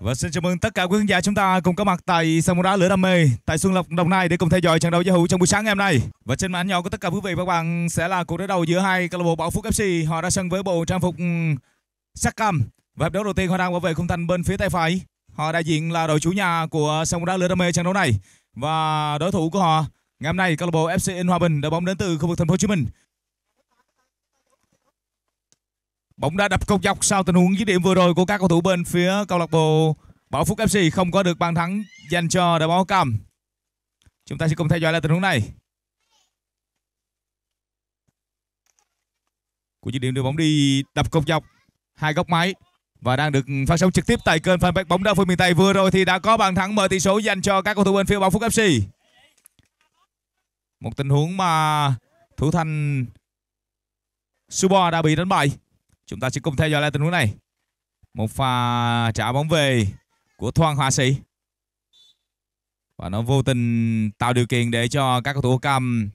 Và xin chào mừng tất cả quý khán giả chúng ta cùng có mặt tại sân bóng đá lửa đam mê tại Xuân Lộc Đồng Nai để cùng theo dõi trận đấu giao hữu trong buổi sáng ngày hôm nay. Và trên màn nhỏ của tất cả quý vị và các bạn sẽ là cuộc đối đầu giữa hai câu lạc bộ Bảo Phúc FC. Họ ra sân với bộ trang phục ừ, sắc cam. Và hiệp đấu đầu tiên họ đang bảo vệ khung thành bên phía tay phải. Họ đại diện là đội chủ nhà của sân bóng đá lửa đam mê trận đấu này. Và đối thủ của họ ngày hôm nay câu lạc bộ FC In Hòa Bình đội bóng đến từ khu vực thành phố Hồ Chí Minh. Bóng đã đập cột dọc sau tình huống dứt điểm vừa rồi của các cầu thủ bên phía câu lạc bộ Bảo Phúc FC không có được bàn thắng dành cho đội bóng cầm. Chúng ta sẽ cùng theo dõi lại tình huống này. Của dứt điểm đưa bóng đi đập cột dọc hai góc máy và đang được phát sóng trực tiếp tại kênh fanpage bóng đá phương miền Tây vừa rồi thì đã có bàn thắng mở tỷ số dành cho các cầu thủ bên phía Bảo Phúc FC. Một tình huống mà thủ thành Subo đã bị đánh bại Chúng ta sẽ cùng theo dõi lại tình huống này. Một pha trả bóng về của Thoang Hòa Sĩ. Và nó vô tình tạo điều kiện để cho các cầu thủ cam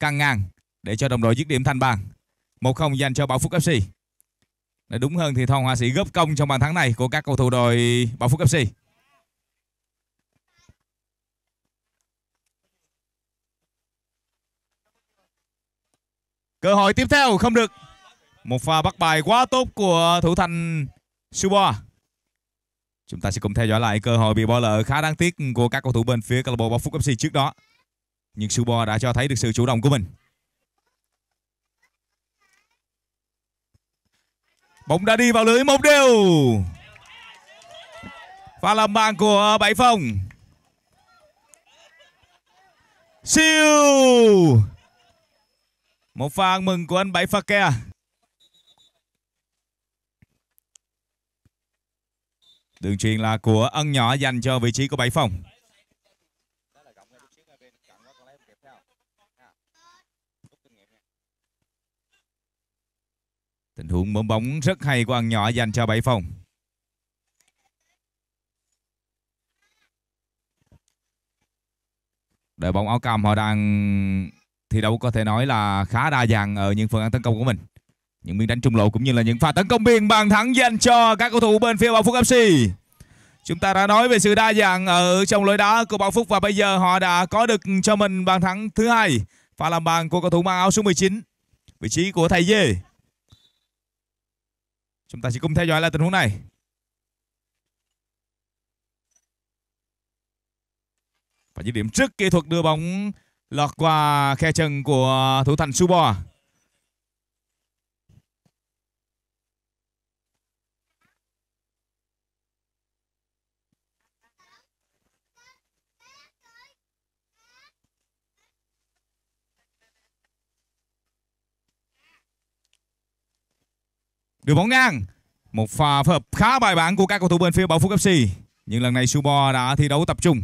căng ngang để cho đồng đội dứt điểm thành bàn. 1-0 dành cho Bảo Phúc FC. Để đúng hơn thì Thoang Hòa Sĩ góp công trong bàn thắng này của các cầu thủ đội Bảo Phúc FC. Cơ hội tiếp theo không được một pha bắt bài quá tốt của thủ thành Subo. Chúng ta sẽ cùng theo dõi lại cơ hội bị bỏ lỡ khá đáng tiếc của các cầu thủ bên phía câu lạc bộ Bóng Phúc FC trước đó. Nhưng Subo đã cho thấy được sự chủ động của mình. Bóng đã đi vào lưới một đều. Pha làm bàn của Bảy Phong. Siêu. Một pha ăn mừng của anh Bảy Pha Ke. Đường truyền là của Ân Nhỏ dành cho vị trí của Bảy Phòng. Tình huống bấm bóng rất hay của Ân Nhỏ dành cho Bảy Phòng. Đội bóng áo cam họ đang thi đấu có thể nói là khá đa dạng ở những phần án tấn công của mình những miếng đánh trung lộ cũng như là những pha tấn công biên bàn thắng dành cho các cầu thủ bên phía Bảo Phúc FC. Chúng ta đã nói về sự đa dạng ở trong lối đá của Bảo Phúc và bây giờ họ đã có được cho mình bàn thắng thứ hai pha làm bàn của cầu thủ mang áo số 19 vị trí của thầy Dê. Chúng ta sẽ cùng theo dõi lại tình huống này. Và dứt điểm trước kỹ thuật đưa bóng lọt qua khe chân của thủ thành Subo. Đưa bóng ngang. Một pha phối hợp khá bài bản của các cầu thủ bên phía Bảo Phúc FC. Nhưng lần này Subo đã thi đấu tập trung.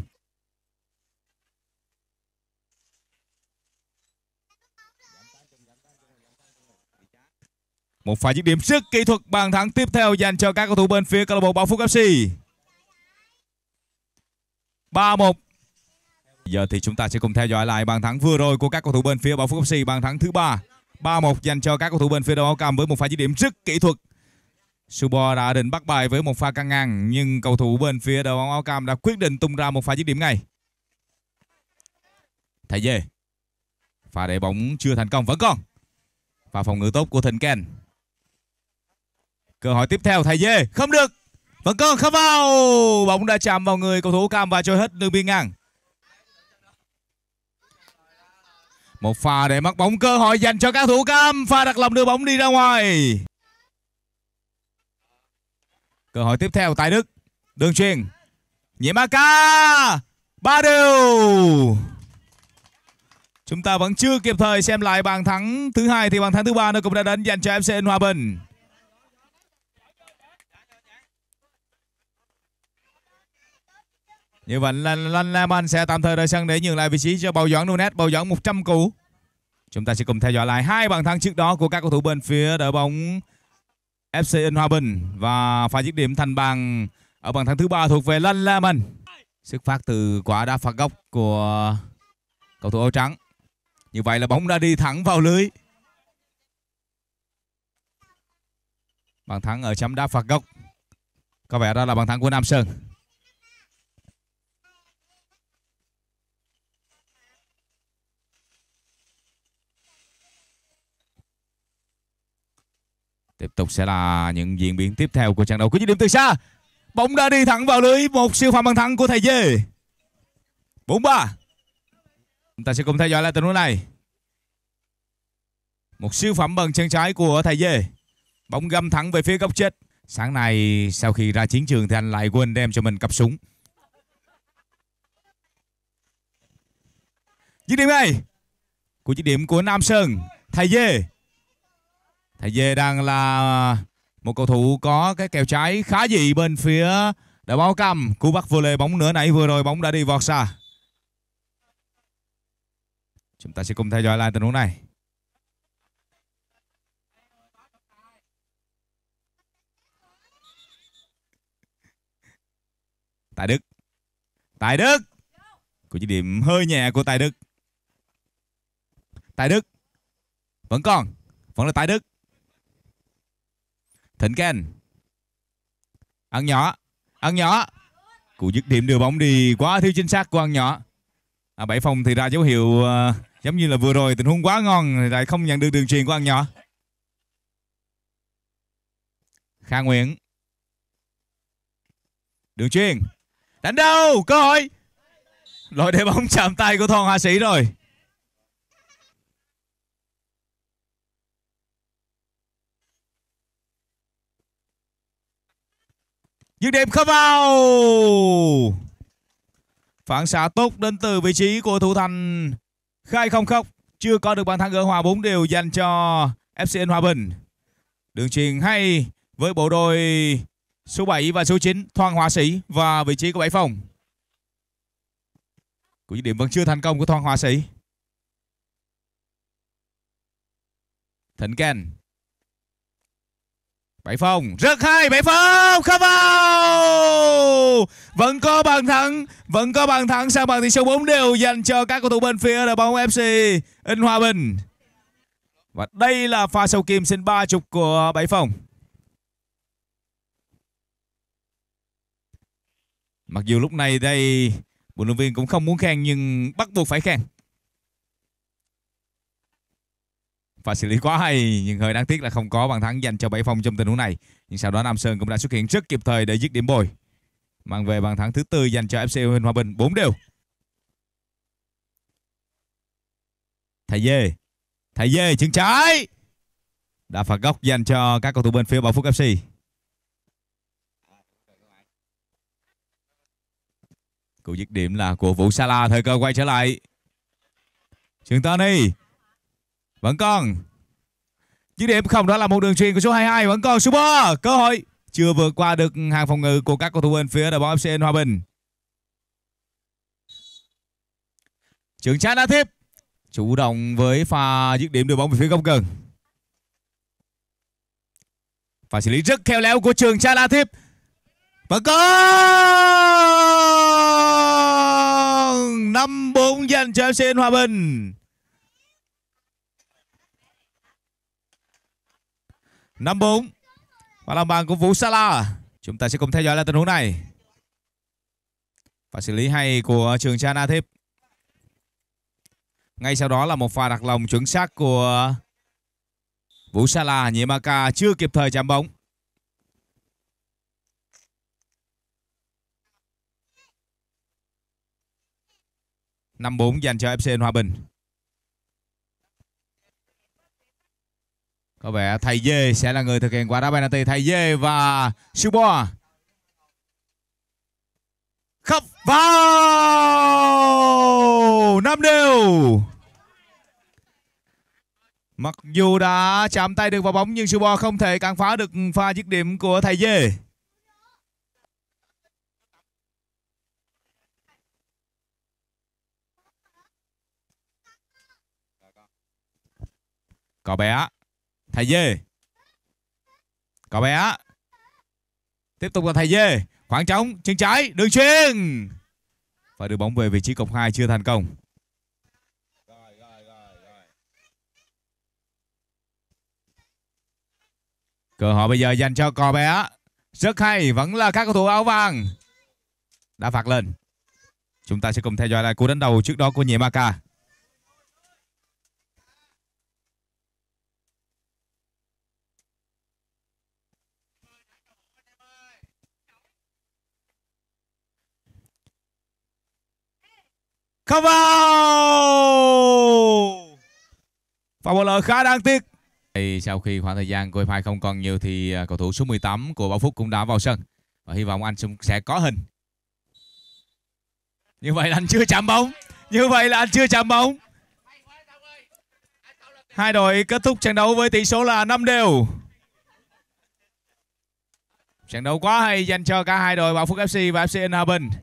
Một pha dứt điểm sức kỹ thuật bàn thắng tiếp theo dành cho các cầu thủ bên phía câu lạc bộ Bảo Phúc FC. 3-1. Giờ thì chúng ta sẽ cùng theo dõi lại bàn thắng vừa rồi của các cầu thủ bên phía Bảo Phúc FC, bàn thắng thứ ba 3-1 dành cho các cầu thủ bên phía đội áo cam với một pha dứt điểm rất kỹ thuật. Subo đã định bắt bài với một pha căng ngang nhưng cầu thủ bên phía đội bóng áo cam đã quyết định tung ra một pha dứt điểm ngay. Thầy Dê. Pha để bóng chưa thành công vẫn còn. Và phòng ngự tốt của Thịnh Ken. Cơ hội tiếp theo Thầy Dê, không được. Vẫn còn không vào. Bóng đã chạm vào người cầu thủ cam và trôi hết đường biên ngang. Một pha để mất bóng cơ hội dành cho các thủ cam. Pha đặt lòng đưa bóng đi ra ngoài. Cơ hội tiếp theo tại Đức. Đường truyền. Nhiễm AK. Ba điều, Chúng ta vẫn chưa kịp thời xem lại bàn thắng thứ hai thì bàn thắng thứ ba nó cũng đã đến dành cho FC Hòa Bình. Như vậy là Lan Lam Anh sẽ tạm thời rời sân để nhường lại vị trí cho Bảo Doãn Nunes, Bảo Doãn 100 cú. Chúng ta sẽ cùng theo dõi lại hai bàn thắng trước đó của các cầu thủ bên phía đội bóng FC In Hòa Bình và pha dứt điểm thành bàn ở bàn thắng thứ ba thuộc về Lan Lam Anh. Xuất phát từ quả đá phạt góc của cầu thủ áo trắng. Như vậy là bóng đã đi thẳng vào lưới. Bàn thắng ở chấm đá phạt góc. Có vẻ đó là bàn thắng của Nam Sơn. Tiếp tục sẽ là những diễn biến tiếp theo của trận đấu của dứt điểm từ xa. Bóng đã đi thẳng vào lưới một siêu phạm bằng thắng của thầy Dê. 4-3. Chúng ta sẽ cùng theo dõi lại tình huống này. Một siêu phẩm bằng chân trái của thầy Dê. Bóng găm thẳng về phía góc chết. Sáng nay sau khi ra chiến trường thì anh lại quên đem cho mình cặp súng. Dứt điểm này của dứt điểm của Nam Sơn. Thầy Dê Thầy Dê đang là một cầu thủ có cái kèo trái khá dị bên phía đội bóng cầm. Cú bắt vừa lề bóng nữa nãy vừa rồi bóng đã đi vọt xa. Chúng ta sẽ cùng theo dõi lại tình huống này. Tài Đức. Tài Đức. Của chỉ điểm hơi nhẹ của Tài Đức. Tài Đức. Vẫn còn. Vẫn là Tài Đức. Thịnh Ken Ăn nhỏ Ăn nhỏ cụ dứt điểm đưa bóng đi quá thiếu chính xác của ăn nhỏ à, Bảy phòng thì ra dấu hiệu uh, Giống như là vừa rồi tình huống quá ngon Lại không nhận được đường truyền của ăn nhỏ Kha Nguyễn Đường truyền Đánh đâu cơ hội Lỗi để bóng chạm tay của Thon Hạ Sĩ rồi dứt điểm không vào phản xạ tốt đến từ vị trí của thủ thành khai không khóc chưa có được bàn thắng gỡ hòa 4 đều dành cho FCN Hòa Bình đường truyền hay với bộ đôi số 7 và số 9 Thoang Hòa Sĩ và vị trí của Bảy Phòng cú dứt điểm vẫn chưa thành công của Thoang Hòa Sĩ Thịnh Ken Bảy Phong rất hay Bảy Phong không vào vẫn có bàn thắng vẫn có bàn thắng sang bàn thì số 4 đều dành cho các cầu thủ bên phía đội bóng FC In Hòa Bình và đây là pha sâu kim xin ba chục của Bảy Phong mặc dù lúc này đây Bộ luyện viên cũng không muốn khen nhưng bắt buộc phải khen và xử lý quá hay nhưng hơi đáng tiếc là không có bàn thắng dành cho Bảy Phong trong tình huống này. Nhưng sau đó Nam Sơn cũng đã xuất hiện rất kịp thời để dứt điểm bồi. Mang về bàn thắng thứ tư dành cho FC Huỳnh Hòa Bình 4 đều. Thầy Dê. Thầy Dê chân trái. Đã phạt góc dành cho các cầu thủ bên phía Bảo Phúc FC. Cú dứt điểm là của Vũ Sala thời cơ quay trở lại. Trường Tony vẫn còn dứt điểm không đó là một đường truyền của số 22 vẫn còn super cơ hội chưa vượt qua được hàng phòng ngự của các cầu thủ bên phía đội bóng FCN Hòa Bình Trường Trang đã tiếp chủ động với pha dứt điểm đội bóng về phía góc gần pha xử lý rất khéo léo của Trường Trang đã tiếp vẫn còn 5-4 dành cho FCN Hòa Bình 5-4 Và lòng bàn của Vũ Sala Chúng ta sẽ cùng theo dõi lại tình huống này Và xử lý hay của Trường Chan A Thiếp Ngay sau đó là một pha đặt lòng chuẩn xác của Vũ Sala Nhimaka chưa kịp thời chạm bóng năm bốn dành cho FC Hòa Bình Có vẻ thầy Dê sẽ là người thực hiện quả đá penalty. Thầy Dê và siêu bo. Khắp vào! Năm đều! Mặc dù đã chạm tay được vào bóng nhưng siêu bo không thể cản phá được pha dứt điểm của thầy Dê. Cậu bé thầy dê cậu bé tiếp tục là thầy dê khoảng trống chân trái đường chuyên và đưa bóng về vị trí cổng hai chưa thành công cơ hội bây giờ dành cho cò bé rất hay vẫn là các cầu thủ áo vàng đã phạt lên chúng ta sẽ cùng theo dõi lại cú đánh đầu trước đó của Nhemaka không vào pha bóng lỡ khá đáng tiếc sau khi khoảng thời gian của hiệp không còn nhiều thì à, cầu thủ số 18 của Bảo Phúc cũng đã vào sân và hy vọng anh sẽ có hình như vậy là anh chưa chạm bóng như vậy là anh chưa chạm bóng hai đội kết thúc trận đấu với tỷ số là 5 đều trận đấu quá hay dành cho cả hai đội Bảo Phúc FC và FC Ninh Hòa Bình